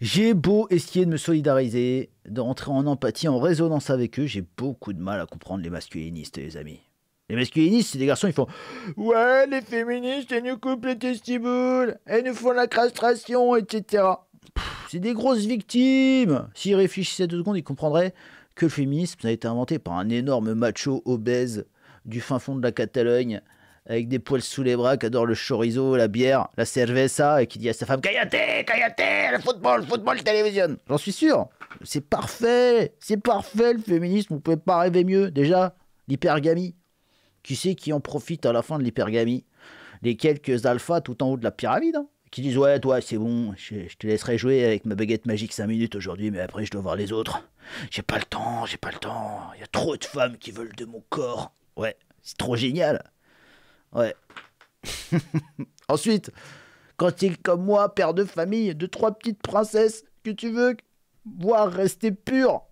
J'ai beau essayer de me solidariser, d'entrer en empathie, en résonance avec eux, j'ai beaucoup de mal à comprendre les masculinistes, les amis. Les masculinistes, c'est des garçons, ils font Ouais, les féministes, elles nous coupent les testibules, elles nous font la castration, etc. C'est des grosses victimes S'ils réfléchissaient deux secondes, ils comprendraient que le féminisme ça a été inventé par un énorme macho obèse du fin fond de la Catalogne avec des poils sous les bras, qui adore le chorizo, la bière, la cerveza, et qui dit à sa femme "Cayate, Kayate, le football, le football, télévision. J'en suis sûr. C'est parfait, c'est parfait le féminisme, vous pouvez pas rêver mieux. Déjà, l'hypergamie. Qui c'est qui en profite à la fin de l'hypergamie Les quelques alphas tout en haut de la pyramide. Hein, qui disent ouais toi c'est bon je, je, te laisserai jouer avec ma baguette magique 5 minutes aujourd'hui mais après je dois voir les autres j'ai pas le temps j'ai pas le temps il y a trop de femmes qui veulent de mon corps ouais c'est trop génial Ouais. Ensuite, quand il, comme moi, père de famille, de trois petites princesses que tu veux voir rester pures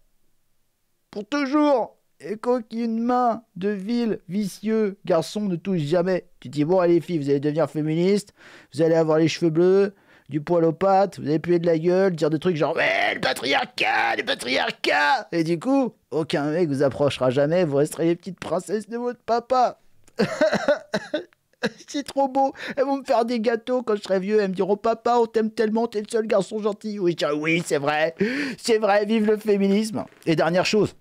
pour toujours et qu'aucune main de ville vicieux garçon ne touche jamais. Tu dis bon allez filles, vous allez devenir féministes, vous allez avoir les cheveux bleus, du poil aux pattes, vous allez puer de la gueule, dire des trucs genre ouais le patriarcat, le patriarcat. Et du coup, aucun mec vous approchera jamais, vous resterez les petites princesses de votre papa. c'est trop beau. Elles vont me faire des gâteaux quand je serai vieux. Elles me diront Papa, on t'aime tellement, t'es le seul garçon gentil. Oui, Oui, c'est vrai. C'est vrai, vive le féminisme. Et dernière chose,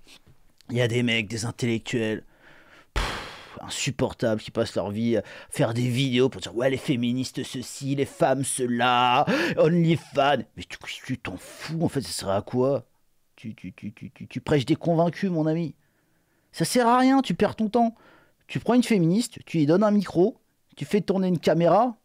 il y a des mecs, des intellectuels. insupportables qui passent leur vie à faire des vidéos pour dire ouais les féministes ceci, les femmes cela, fan Mais tu, t'en fous en fait, ça sert à quoi tu, tu, tu, tu, tu prêches des convaincus mon ami. Ça sert à rien, tu perds ton temps. Tu prends une féministe, tu lui donnes un micro, tu fais tourner une caméra.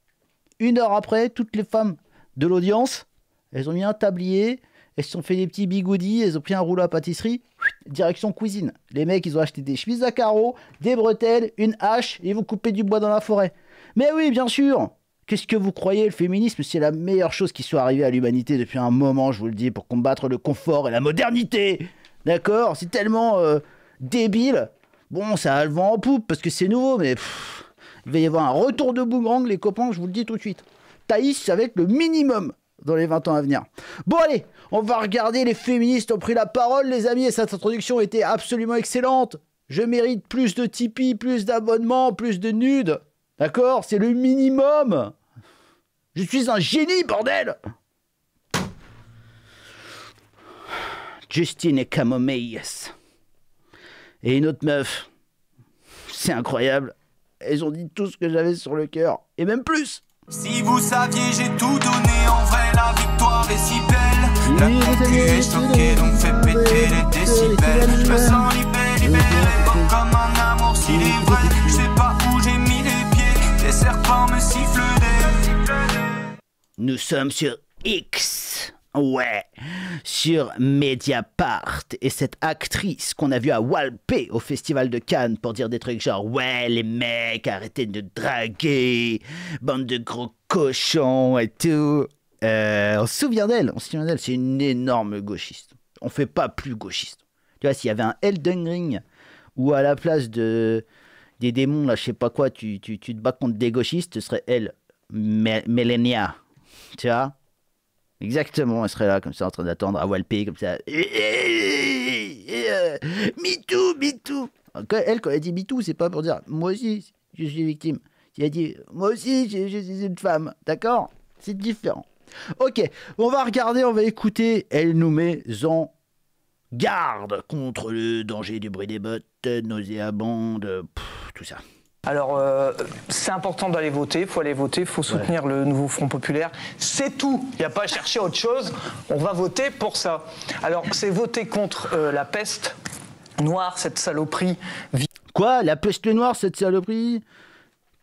Une heure après, toutes les femmes de l'audience, elles ont mis un tablier, elles se sont fait des petits bigoudis, elles ont pris un rouleau à pâtisserie, direction cuisine. Les mecs, ils ont acheté des chemises à carreaux, des bretelles, une hache, et ils vont couper du bois dans la forêt. Mais oui, bien sûr Qu'est-ce que vous croyez Le féminisme, c'est la meilleure chose qui soit arrivée à l'humanité depuis un moment, je vous le dis, pour combattre le confort et la modernité D'accord C'est tellement euh, débile Bon, ça a le vent en poupe parce que c'est nouveau, mais il va y avoir un retour de boomerang, les copains, je vous le dis tout de suite. Thaïs, ça va être le minimum dans les 20 ans à venir. Bon allez, on va regarder, les féministes ont pris la parole, les amis, et cette introduction était absolument excellente. Je mérite plus de Tipeee, plus d'abonnements, plus de nudes. D'accord C'est le minimum. Je suis un génie, bordel Justine et yes et une autre meuf. C'est incroyable. Elles ont dit tout ce que j'avais sur le cœur, et même plus. Si vous saviez, j'ai tout donné en vrai, la victoire est si belle. La concu est stockée, donc fait péter les décibels. Je me sens libéré, libéré, comme un amour s'il est vrai. Je sais pas où j'ai mis les pieds, les serpents me sifflent des. Nous sommes sur X. Ouais, sur Mediapart et cette actrice qu'on a vue à Walpé au Festival de Cannes pour dire des trucs genre Ouais, les mecs, arrêtez de draguer, bande de gros cochons et tout. Euh, on se souvient d'elle, on se souvient d'elle, c'est une énorme gauchiste. On fait pas plus gauchiste. Tu vois, s'il y avait un Elden Ring ou à la place de des démons, là, je sais pas quoi, tu, tu, tu te bats contre des gauchistes, ce serait elle, Mélénia. Tu vois Exactement, elle serait là, comme ça, en train d'attendre à Walpé, comme ça. Me too, me too. Elle, quand elle dit me too, c'est pas pour dire moi aussi, je suis victime. Elle a dit moi aussi, je, suis une femme. D'accord C'est différent. Ok, on va regarder, on va écouter. Elle nous met en garde contre le danger du bruit des bottes, nauséabonde, tout ça. Alors, euh, c'est important d'aller voter, il faut aller voter, il faut soutenir le nouveau Front Populaire. C'est tout, il n'y a pas à chercher autre chose, on va voter pour ça. Alors, c'est voter contre euh, la peste noire, cette saloperie. Quoi La peste noire, cette saloperie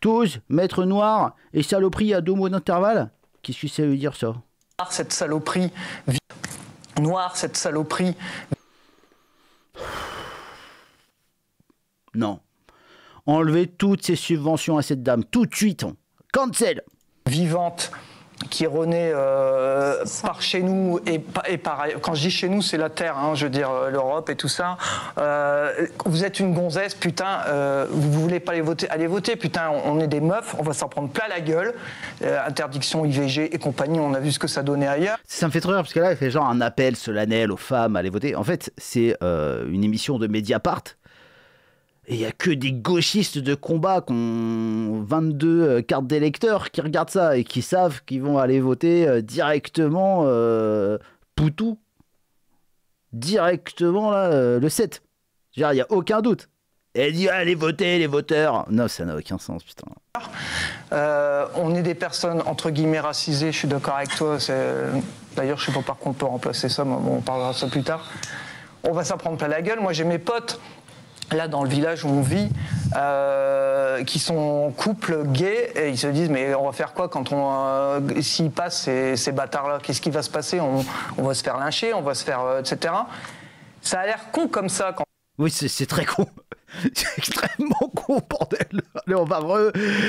Tous, maître noir et saloperie à deux mots d'intervalle Qu'est-ce que ça veut dire ça cette saloperie noire, cette saloperie. Non. Enlevez toutes ces subventions à cette dame, tout de suite. Cancel Vivante qui renaît euh, par chez nous et, et par, quand je dis chez nous c'est la terre hein, je veux dire euh, l'Europe et tout ça euh, vous êtes une gonzesse putain vous voulez pas aller voter allez voter putain on, est des meufs on va s'en prendre plein la gueule interdiction IVG et compagnie on a vu ce que ça donnait ailleurs ça me fait trop rire parce que là il fait genre un appel solennel aux femmes à aller voter en fait c'est une émission de Mediapart et il n'y a que des gauchistes de combat qui ont 22 euh, cartes d'électeurs qui regardent ça et qui savent qu'ils vont aller voter euh, directement euh, Poutou. Directement là, le 7. Il n'y a aucun doute. elle dit allez ah, voter les voteurs. Non, ça n'a aucun sens, putain. on est des personnes entre guillemets racisées, je suis d'accord avec toi. D'ailleurs, je ne sais pas par contre on peut remplacer ça, mais on parlera de ça plus tard. On va s'en prendre plein la gueule. Moi, j'ai mes potes là dans le village où on vit euh, qui sont couples gays et ils se disent mais on va faire quoi quand on euh, s'ils passent ces, ces bâtards là qu'est-ce qui va se passer on, va se faire lyncher on va se faire euh, etc ça a l'air con comme ça quand oui c'est très con c'est extrêmement con, bordel. Allez, on va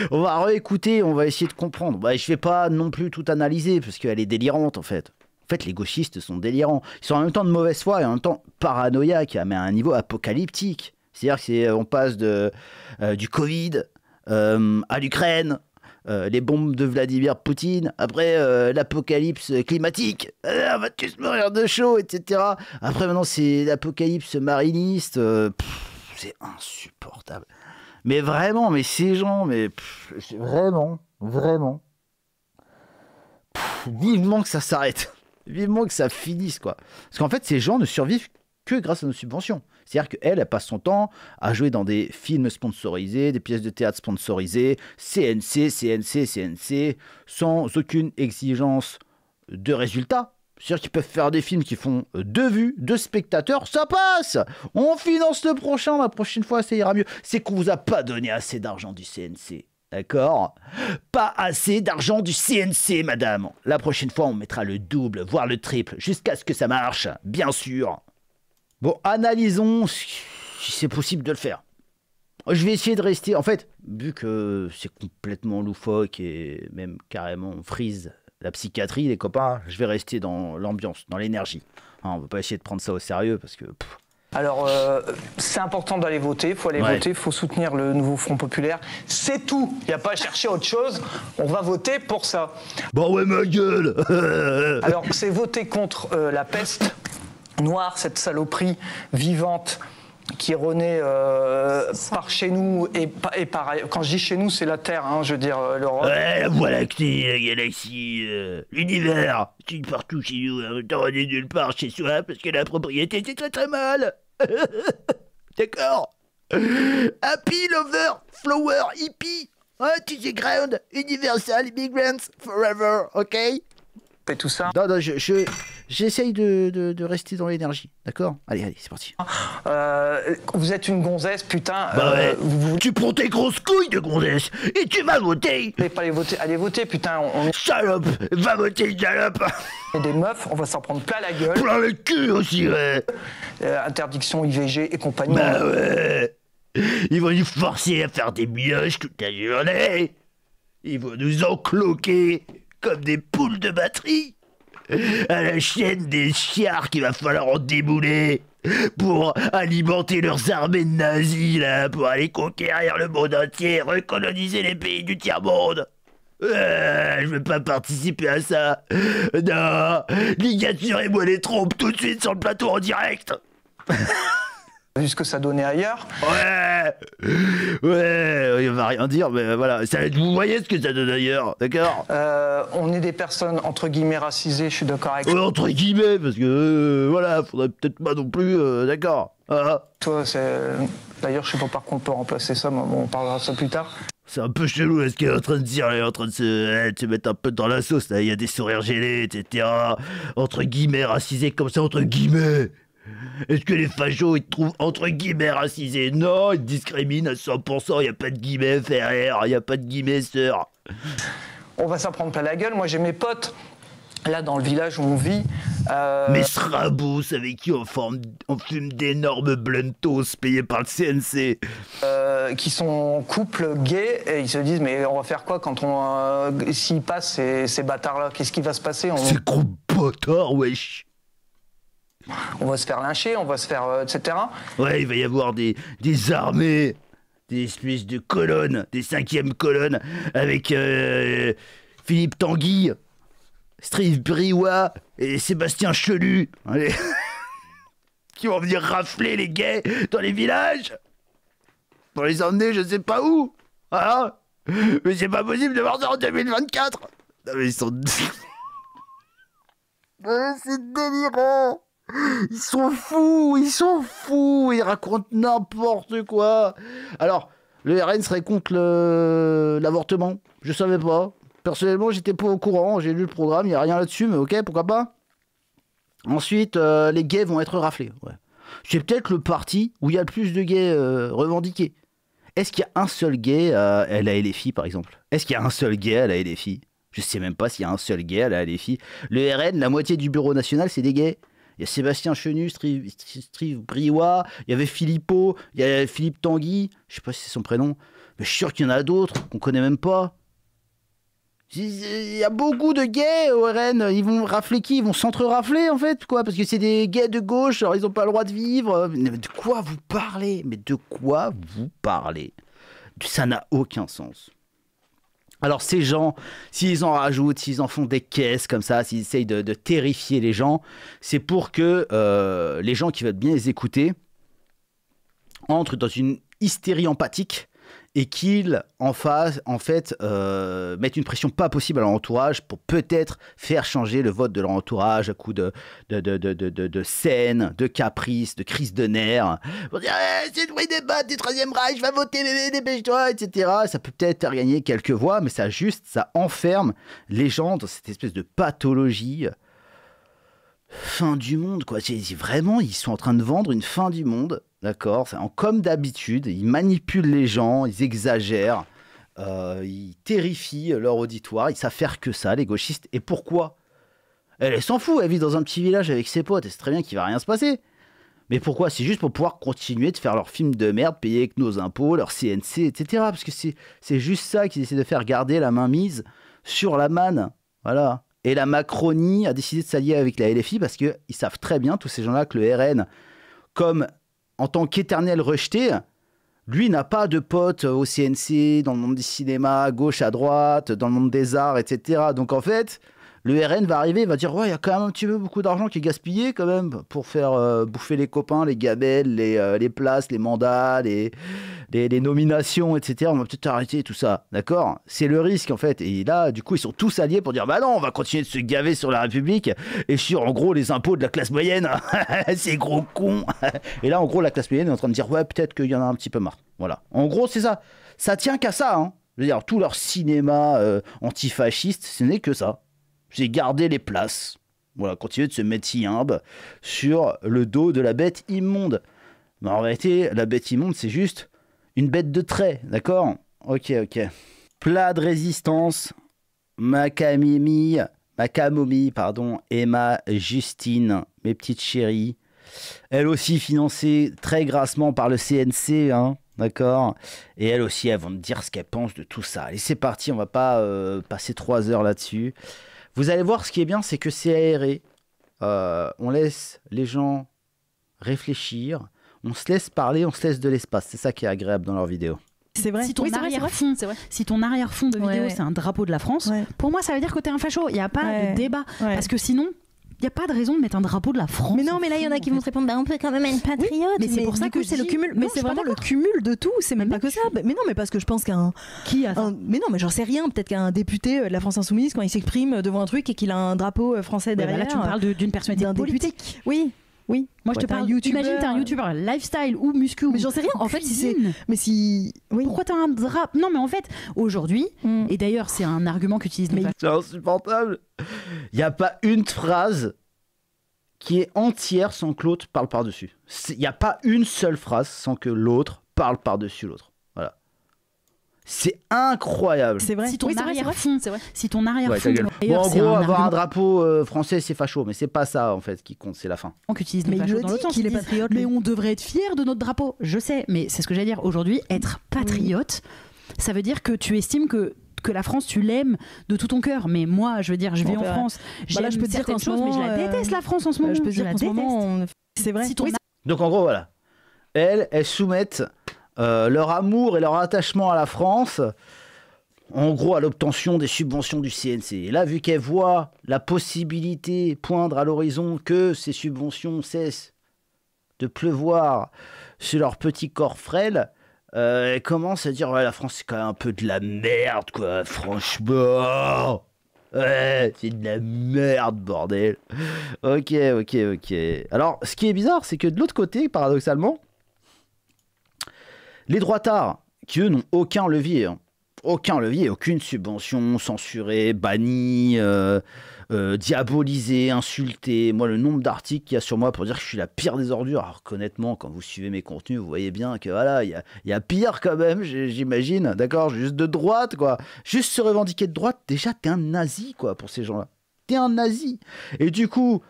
on va réécouter, on va essayer de comprendre. Bah, je vais pas non plus tout analyser parce qu'elle est délirante en fait. En fait, les gauchistes sont délirants. Ils sont en même temps de mauvaise foi et en même temps paranoïaque, mais à un niveau apocalyptique. C'est-à-dire qu'on euh, passe de, euh, du Covid euh, à l'Ukraine, les bombes de Vladimir Poutine, après l'apocalypse climatique, on va tous mourir de chaud, etc. Après maintenant c'est l'apocalypse mariniste, c'est insupportable. Mais vraiment, mais ces gens, mais vraiment, vraiment, vivement que ça s'arrête, vivement que ça finisse quoi. Parce qu'en fait ces gens ne survivent que grâce à nos subventions. C'est-à-dire qu'elle, elle passe son temps à jouer dans des films sponsorisés, des pièces de théâtre sponsorisées, CNC, CNC, CNC, sans aucune exigence de résultat. C'est-à-dire qu'ils peuvent faire des films qui font euh, deux vues, deux spectateurs, ça passe On finance le prochain, la prochaine fois ça ira mieux. C'est qu'on vous a pas donné assez d'argent du CNC. D'accord Pas assez d'argent du CNC, madame. La prochaine fois, on mettra le double, voire le triple, jusqu'à ce que ça marche, bien sûr. Bon, analysons si c'est possible de le faire. Je vais essayer de rester. En fait, vu que c'est complètement loufoque et même carrément on frise la psychiatrie, les copains, je vais rester dans l'ambiance, dans l'énergie. Hein, on ne va pas essayer de prendre ça au sérieux parce que. Alors, euh, c'est important d'aller voter, il faut aller voter, il faut soutenir le nouveau Front Populaire. C'est tout, il n'y a pas à chercher autre chose, on va voter pour ça. Bon, bah ouais, ma gueule Alors, c'est voter contre euh, la peste, Noir, cette saloperie vivante qui renaît euh, par chez nous et, et par quand je dis chez nous c'est la Terre hein, je veux dire euh, l'Europe ouais voilà que lactée euh, la galaxie l'univers partout chez nous hein, t'as nulle part chez soi parce que la propriété c'est très très mal d'accord happy lover flower hippie anti ground universal immigrants forever ok et tout ça non non je... J'essaye de, rester dans l'énergie, d'accord Allez, allez, c'est parti. Euh, vous êtes une gonzesse, putain. Bah euh, ouais. Tu prends tes grosses couilles de gonzesse et tu vas voter. Mais pas aller voter, allez voter, putain. Salope, va voter, salope. Et des meufs, on va s'en prendre plein la gueule. Plein le cul aussi, ouais. Euh, interdiction IVG et compagnie. Bah ouais. Ils vont nous forcer à faire des mioches toute la journée. Ils vont nous encloquer comme des poules de batterie à la chaîne des chiards qu'il va falloir en débouler pour alimenter leurs armées nazies, là, pour aller conquérir le monde entier, recoloniser les pays du tiers-monde. Euh, je veux pas participer à ça. Non, ligaturez-moi les trompes tout de suite sur le plateau en direct. vu ce que ça donnait ailleurs. Ouais, ouais, il va rien dire, mais voilà, vous voyez ce que ça donne ailleurs, d'accord euh, On est des personnes entre guillemets racisées, je suis d'accord avec. Ouais, entre guillemets, parce que euh, voilà, faudrait peut-être pas non plus, euh, d'accord. Ah, ah. Toi, c'est. D'ailleurs, je sais pas par quoi on peut remplacer ça, mais on parlera de ça plus tard. C'est un peu chelou ce qu'il est en train de dire, il est en train de se, mettre un peu dans la sauce, là. il y a des sourires gênés, etc. Entre guillemets, racisés comme ça, entre guillemets. Est-ce que les fachos, ils te trouvent entre guillemets racisés Non, ils discriminent à 100%, il a pas de guillemets frère, il a pas de guillemets sœur. On va s'en prendre plein la gueule. Moi, j'ai mes potes, là, dans le village où on vit. Euh... Mais Strabous, avec qui on, forme, on fume d'énormes bluntos payés par le CNC. Euh, qui sont couple gay et ils se disent mais on va faire quoi quand on s'y euh, s'ils passent ces, bâtards là qu'est-ce qui va se passer on... gros bâtards wesh on va se faire lyncher, on va se faire, euh, etc. Ouais, il va y avoir des, armées, des espèces de colonnes, des cinquièmes colonnes, avec euh, Philippe Tanguy, Strive Briwa et Sébastien Chelu. qui vont venir rafler les gays dans les villages pour les emmener je sais pas où. Voilà. Hein mais c'est pas possible de voir ça en 2024. Non mais ils sont... c'est délirant ils sont fous, ils sont fous, ils racontent n'importe quoi. Alors, le RN serait contre l'avortement. Je savais pas. Personnellement, j'étais pas au courant. J'ai lu le programme, il n'y a rien là-dessus, mais ok, pourquoi pas. Ensuite, euh, les gays vont être raflés. C'est peut-être le parti où il y a le plus de gays euh, revendiqués. Est-ce qu'il y a un seul gay à, la LFI, par exemple Est-ce qu'il y a un seul gay à la LFI Je sais même pas s'il y a un seul gay à la LFI. Le RN, la moitié du bureau national, c'est des gays. Il y a Sébastien Chenu, Strive Briouat, il y avait Philippot, il y a Philippe Tanguy, je sais pas si c'est son prénom, mais je suis sûr qu'il y en a d'autres qu'on connaît même pas. Il y a beaucoup de gays au RN. Ils vont rafler qui Ils vont s'entre-rafler en fait, quoi Parce que c'est des gays de gauche, alors ils n'ont pas le droit de vivre. Mais de quoi vous parlez Mais de quoi vous parlez Ça n'a aucun sens. Alors ces gens, s'ils en rajoutent, s'ils en font des caisses comme ça, s'ils essayent de, terrifier les gens, c'est pour que euh, les gens qui veulent bien les écouter entrent dans une hystérie empathique et qu'ils en, face, en fait euh, mettent une pression pas possible à leur entourage pour peut-être faire changer le vote de leur entourage à coup de, de, de, de, de, de scènes, de caprices, de crises de nerfs. Pour dire eh, c'est le débat du Troisième Reich, va voter, dépêche-toi, etc. Ça peut peut-être gagner quelques voix, mais ça juste, ça enferme les gens dans cette espèce de pathologie euh, fin du monde, quoi. Vraiment, ils sont en train de vendre une fin du monde D'accord Comme d'habitude, ils manipulent les gens, ils exagèrent, euh, ils terrifient leur auditoire, ils savent faire que ça, les gauchistes. Et pourquoi eh, Elle s'en fout, elle vit dans un petit village avec ses potes, et c'est très bien qu'il va rien se passer. Mais pourquoi C'est juste pour pouvoir continuer de faire leurs films de merde, payer avec nos impôts, leur CNC, etc. Parce que c'est juste ça qu'ils essaient de faire garder la main mise sur la manne. Voilà. Et la Macronie a décidé de s'allier avec la LFI parce qu'ils savent très bien, tous ces gens-là, que le RN, comme en tant qu'éternel rejeté, lui n'a pas de potes au CNC, dans le monde du cinéma, gauche, à droite, dans le monde des arts, etc. Donc en fait, le RN va arriver, il va dire ouais, il y a quand même un petit peu beaucoup d'argent qui est gaspillé quand même pour faire euh, bouffer les copains, les gabelles, euh, les, places, les mandats, les, nominations, etc. On va peut-être arrêter tout ça, d'accord C'est le risque en fait. Et là, du coup, ils sont tous alliés pour dire bah non, on va continuer de se gaver sur la République et sur en gros les impôts de la classe moyenne. c'est gros con. et là, en gros, la classe moyenne est en train de dire ouais, peut-être qu'il y en a un petit peu marre. Voilà. En gros, c'est ça. Ça tient qu'à ça, hein. Je veux dire, tout leur cinéma euh, antifasciste, ce n'est que ça. J'ai gardé les places. Voilà, continuer de se mettre humble sur le dos de la bête immonde. Mais en vérité, la bête immonde, c'est juste une bête de trait, d'accord Ok, ok. Plat de résistance, Macamimi, Macamomi, pardon, Emma, Justine, mes petites chéries. Elle aussi financée très grassement par le CNC, hein, d'accord Et elle aussi, elles vont me dire ce qu'elle pense de tout ça. Allez, c'est parti, on va pas euh, passer trois heures là-dessus. Vous allez voir, ce qui est bien, c'est que c'est aéré. Euh, on laisse les gens réfléchir. On se laisse parler, on se laisse de l'espace. C'est ça qui est agréable dans leurs vidéos. C'est vrai. Si ton arrière-fond, si arrière de vidéo c'est un drapeau de la France, pour moi ça veut dire que t'es un facho. Il n'y a pas de débat parce que sinon n'y a pas de raison de mettre un drapeau de la France. Mais non, mais là, il y en a qui vont répondre, bah, on peut quand même être patriote. mais, c'est pour ça que c'est le cumul. Mais c'est vraiment le cumul de tout. C'est même pas que ça. Mais non, mais parce que je pense qu'un. Qui a Mais non, mais j'en sais rien. Peut-être qu'un député euh, de la France Insoumise, quand il s'exprime devant un truc et qu'il a un drapeau euh, français derrière. Bah là, tu parles d'une personnalité politique. Oui. Oui. Moi, je te parle. youtube Imagine, t'es un youtubeur lifestyle ou muscu. Mais j'en sais rien. En fait, si c'est. Mais si. Oui. Pourquoi t'as un drap Non, mais en fait, aujourd'hui, hmm. et d'ailleurs, c'est un argument qu'utilise. Mais... C'est insupportable. Il n'y a pas une phrase qui est entière sans que l'autre parle par-dessus. Il n'y a pas une seule phrase sans que l'autre parle par-dessus l'autre. C'est incroyable. C'est vrai. Si ton arrière-fond, si ton arrière fond bon, en gros, avoir un, drapeau euh, français, c'est facho, mais c'est pas ça en fait qui compte, c'est la fin. On utilise mais facho dans est patriote. Mais on devrait être fier de notre drapeau. Je sais, mais c'est ce que j'allais dire aujourd'hui. Être patriote, ça veut dire que tu estimes que que la France, tu l'aimes de tout ton cœur. Mais moi, je veux dire, je vis en bah, France. J'aime bah je peux dire chose. mais je la euh, déteste la France en ce moment. Bah, je peux dire qu'en ce c'est vrai. Donc en gros, voilà. Elles, elles soumettent euh, leur amour et leur attachement à la France, en gros à l'obtention des subventions du CNC. Et là, vu qu'elles voient la possibilité poindre à l'horizon que ces subventions cessent de pleuvoir sur leur petit corps frêle, euh, elles commencent à dire la France c'est quand même un peu de la merde quoi, franchement. Ouais, c'est de la merde, bordel. Ok, ok, ok. Alors, ce qui est bizarre, c'est que de l'autre côté, paradoxalement, les droitards, qui eux n'ont aucun levier, hein. aucun levier, aucune subvention, censuré, banni, euh, euh, diabolisé, insulté. Moi, le nombre d'articles qu'il y a sur moi pour dire que je suis la pire des ordures. Alors honnêtement, quand vous suivez mes contenus, vous voyez bien que voilà, il y, y a, pire quand même, j'imagine. D'accord, juste de droite, quoi. Juste se revendiquer de droite, déjà, t'es un nazi, quoi, pour ces gens-là. T'es un nazi. Et du coup,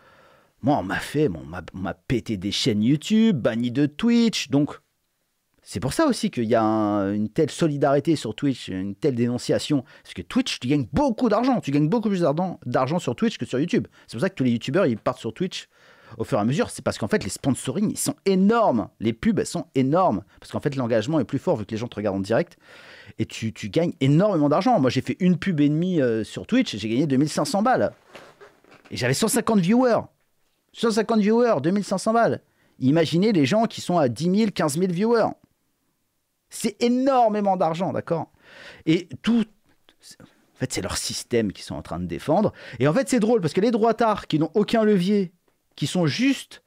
moi, on m'a fait, on m'a pété des chaînes YouTube, banni de Twitch, donc c'est pour ça aussi qu'il y a une telle solidarité sur Twitch, une telle dénonciation. Parce que Twitch, tu gagnes beaucoup d'argent. Tu gagnes beaucoup plus d'argent sur Twitch que sur YouTube. C'est pour ça que tous les YouTubeurs, ils partent sur Twitch au fur et à mesure. C'est parce qu'en fait, les sponsorings, ils sont énormes. Les pubs, elles sont énormes. Parce qu'en fait, l'engagement est plus fort vu que les gens te regardent en direct. Et tu, gagnes énormément d'argent. Moi, j'ai fait une pub et demie euh, sur Twitch et j'ai gagné 2500 balles. Et j'avais 150 viewers. 150 viewers, 2500 balles. Imaginez les gens qui sont à 10 000, 15 000 viewers. C'est énormément d'argent, d'accord Et tout. En fait, c'est leur système qu'ils sont en train de défendre. Et en fait, c'est drôle parce que les droitards qui n'ont aucun levier, qui sont juste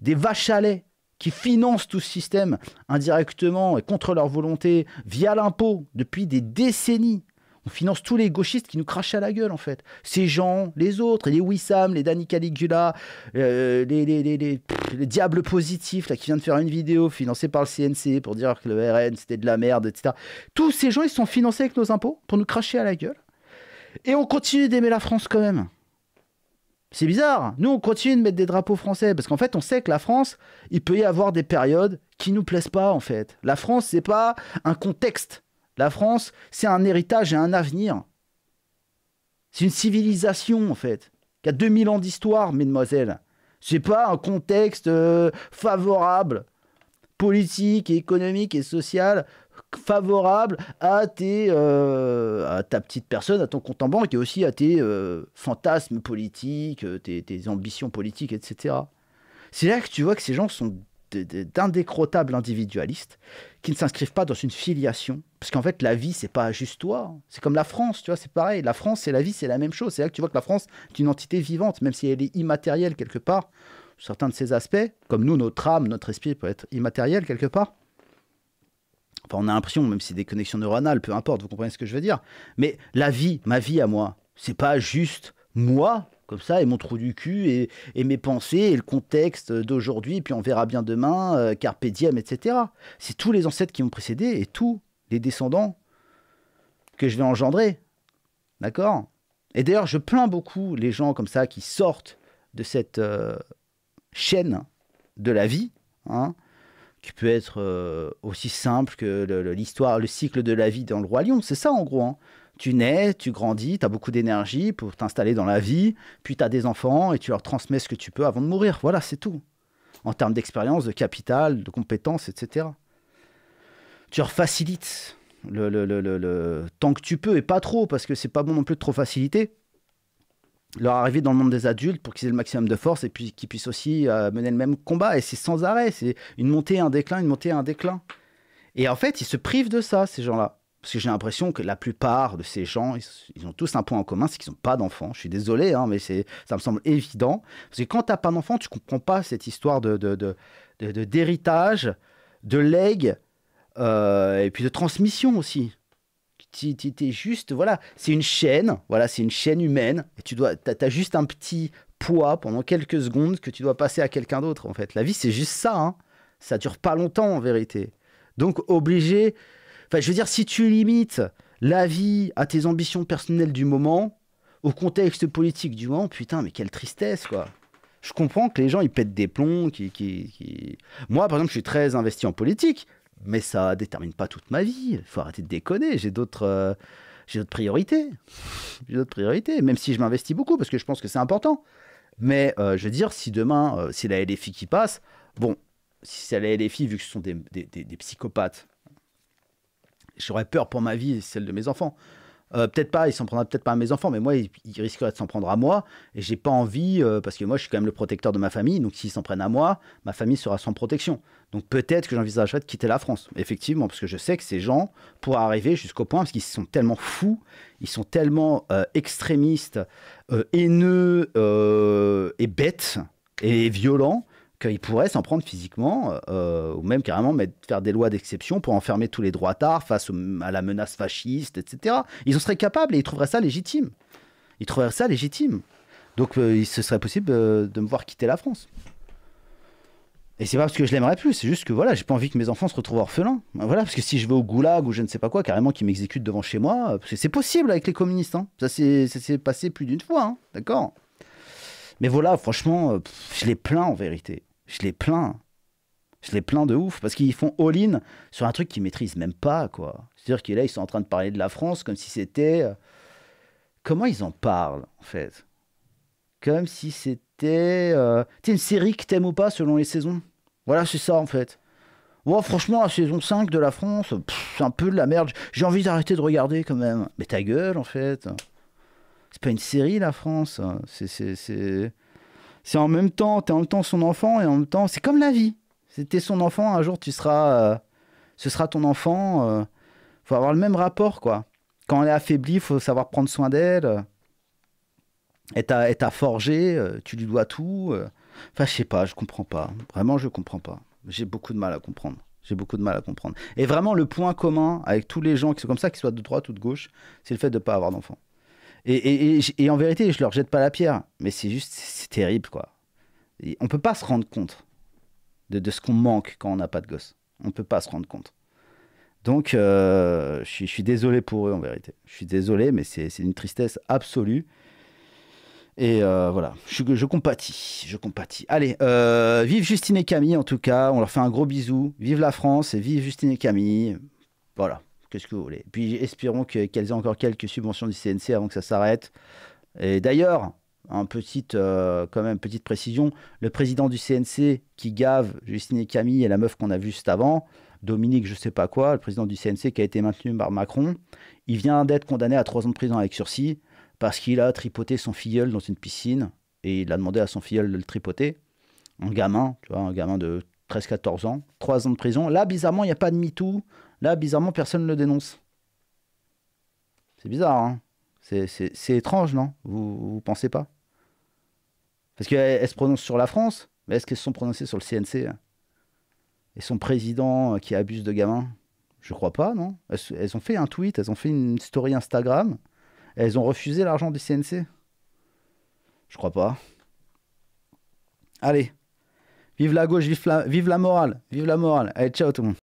des vaches à lait, qui financent tout ce système indirectement et contre leur volonté via l'impôt depuis des décennies, on finance tous les gauchistes qui nous crachent à la gueule, en fait. Ces gens, les autres, les Wissam, les Danny Caligula, euh, les, les, diables positifs, là, qui vient de faire une vidéo financée par le CNC pour dire que le RN, c'était de la merde, etc. Tous ces gens, ils sont financés avec nos impôts pour nous cracher à la gueule. Et on continue d'aimer la France quand même. C'est bizarre. Nous, on continue de mettre des drapeaux français parce qu'en fait, on sait que la France, il peut y avoir des périodes qui nous plaisent pas en fait. La France, c'est pas un contexte la France, c'est un héritage et un avenir. C'est une civilisation, en fait, qui a 2000 ans d'histoire, mesdemoiselles. C'est pas un contexte euh, favorable, politique, économique et social, favorable à, euh, à ta petite personne, à ton compte en banque et aussi à tes euh, fantasmes politiques, tes ambitions politiques, etc. C'est là que tu vois que ces gens sont d'indécrottables individualistes qui ne s'inscrivent pas dans une filiation. Parce qu'en fait, la vie, c'est pas juste toi. C'est comme la France, tu vois, c'est pareil. La France, et la vie, c'est la même chose. C'est là que tu vois que la France est une entité vivante, même si elle est immatérielle quelque part. Certains de ses aspects, comme nous, notre âme, notre esprit peut être immatériel quelque part. Enfin, on a l'impression, même si des connexions neuronales, peu importe, vous comprenez ce que je veux dire. Mais la vie, ma vie à moi, c'est pas juste moi comme ça, et mon trou du cul, et, mes pensées, et le contexte d'aujourd'hui, puis on verra bien demain, euh, carpe diem, etc. C'est tous les ancêtres qui m'ont précédé, et tous les descendants que je vais engendrer. D'accord Et d'ailleurs, je plains beaucoup les gens comme ça qui sortent de cette euh, chaîne de la vie, hein, qui peut être euh, aussi simple que l'histoire, le, cycle de la vie dans le Roi Lion. C'est ça, en gros. Hein tu nais, tu grandis, tu as beaucoup d'énergie pour t'installer dans la vie, puis tu as des enfants et tu leur transmets ce que tu peux avant de mourir. Voilà, c'est tout. En termes d'expérience, de capital, de compétences, etc. Tu leur facilites le, le, le, le tant que tu peux et pas trop, parce que c'est pas bon non plus de trop faciliter. Leur arriver dans le monde des adultes pour qu'ils aient le maximum de force et puis qu'ils puissent aussi euh, mener le même combat. Et c'est sans arrêt, c'est une montée, un déclin, une montée, un déclin. Et en fait, ils se privent de ça, ces gens-là. Parce que j'ai l'impression que la plupart de ces gens, ils, ont tous un point en commun, c'est qu'ils n'ont pas d'enfants. Je suis désolé, hein, mais ça me semble évident. Parce que quand tu n'as pas d'enfant, tu ne comprends pas cette histoire de, d'héritage, de legs, euh, et puis de transmission aussi. Tu es juste, voilà, c'est une chaîne, voilà, c'est une chaîne humaine, et tu dois, juste un petit poids pendant quelques secondes que tu dois passer à quelqu'un d'autre, en fait. La vie, c'est juste ça, hein. Ça dure pas longtemps, en vérité. Donc, obligé Enfin, je veux dire, si tu limites la vie à tes ambitions personnelles du moment, au contexte politique du moment, putain, mais quelle tristesse, quoi. Je comprends que les gens, ils pètent des plombs, qui, qui, qui... Moi, par exemple, je suis très investi en politique, mais ça ne détermine pas toute ma vie. Il faut arrêter de déconner, j'ai d'autres... Euh, j'ai d'autres priorités. J'ai d'autres priorités, même si je m'investis beaucoup, parce que je pense que c'est important. Mais euh, je veux dire, si demain, euh, si c'est la LFI qui passe, bon, si c'est la LFI, vu que ce sont des psychopathes, j'aurais peur pour ma vie et celle de mes enfants. Euh, peut-être pas, il s'en prendra peut-être pas à mes enfants, mais moi, ils risqueraient de s'en prendre à moi. Et j'ai pas envie, euh, parce que moi, je suis quand même le protecteur de ma famille. Donc, s'ils s'en prennent à moi, ma famille sera sans protection. Donc, peut-être que j'envisagerais de quitter la France. Effectivement, parce que je sais que ces gens pourraient arriver jusqu'au point, parce qu'ils sont tellement fous, ils sont tellement euh, extrémistes, haineux et bêtes et violents ils pourraient s'en prendre physiquement, euh, ou même carrément faire des lois d'exception pour enfermer tous les droits d'art face à la menace fasciste, etc. Ils en seraient capables et ils trouveraient ça légitime. Ils trouveraient ça légitime. Donc euh, il ce serait possible euh, de me voir quitter la France. Et c'est pas parce que je l'aimerais plus, c'est juste que voilà, j'ai pas envie que mes enfants se retrouvent orphelins. Ben, voilà, parce que si je vais au goulag ou je ne sais pas quoi, carrément qu'ils m'exécutent devant chez moi, c'est possible avec les communistes, hein. ça s'est passé plus d'une fois, hein. d'accord Mais voilà, franchement, je les plains en vérité. Je les plains. Je l'ai plein de ouf parce qu'ils font all-in sur un truc qu'ils maîtrisent même pas, quoi. C'est-à-dire qu'ils ils sont en train de parler de la France comme si c'était. Euh, comment ils en parlent, en fait Comme si c'était. Euh... une série que t'aimes ou pas selon les saisons. Voilà, c'est ça, en fait. Bon, franchement, la saison 5 de la France, c'est un peu de la merde. J'ai envie d'arrêter de regarder quand même. Mais ta gueule, en fait. C'est pas une série, la France. C'est. C'est en même temps, tu es en même temps son enfant et en même temps, c'est comme la vie. C'était son enfant, un jour tu seras. Euh, ce sera ton enfant. Euh, faut avoir le même rapport, quoi. Quand elle est affaiblie, faut savoir prendre soin d'elle. Elle euh, t'a forgé, tu lui dois tout. Enfin, je sais pas, je comprends pas. Vraiment, je comprends pas. J'ai beaucoup de mal à comprendre. J'ai beaucoup de mal à comprendre. Et vraiment, le point commun avec tous les gens qui sont comme ça, qu'ils soient de droite ou de gauche, c'est le fait de ne pas avoir d'enfant. Et, en vérité, je leur jette pas la pierre, mais c'est juste, c'est terrible, quoi. on peut pas se rendre compte de, ce qu'on manque quand on n'a pas de gosse. On peut pas se rendre compte. Donc, euh, je, suis, désolé pour eux, en vérité. Je suis désolé, mais c'est une tristesse absolue. Et euh, voilà, je, compatis, je compatis. Allez, euh, vive Justine et Camille en tout cas, on leur fait un gros bisou. Vive la France et vive Justine et Camille. Voilà qu'est-ce que vous voulez. Puis espérons qu'elles aient encore quelques subventions du CNC avant que ça s'arrête. Et d'ailleurs, une petite, euh, quand même, petite précision, le président du CNC qui gave Justine et Camille et la meuf qu'on a vue juste avant, Dominique je sais pas quoi, le président du CNC qui a été maintenu par Macron, il vient d'être condamné à 3 ans de prison avec sursis parce qu'il a tripoté son filleul dans une piscine et il a demandé à son filleul de le tripoter. Un gamin, tu vois, un gamin de 13-14 ans, 3 ans de prison. Là, bizarrement, il n'y a pas de MeToo, Là, bizarrement, personne ne le dénonce. C'est bizarre, hein C'est étrange, non vous, pensez pas Parce qu'elles se prononcent sur la France, mais est-ce qu'elles se sont prononcées sur le CNC Et son président euh, qui abuse de gamins Je crois pas, non elles, ont fait un tweet, elles ont fait une story Instagram, elles ont refusé l'argent du CNC Je crois pas. Allez, vive la gauche, vive la, vive la morale, vive la morale. Allez, ciao tout le monde.